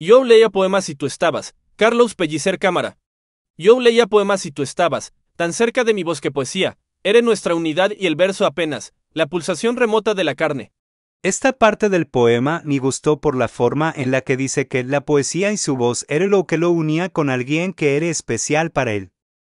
Yo leía poemas si tú estabas, Carlos Pellicer Cámara. Yo leía poemas si tú estabas, tan cerca de mi voz que poesía, era nuestra unidad y el verso apenas, la pulsación remota de la carne. Esta parte del poema me gustó por la forma en la que dice que la poesía y su voz era lo que lo unía con alguien que era especial para él.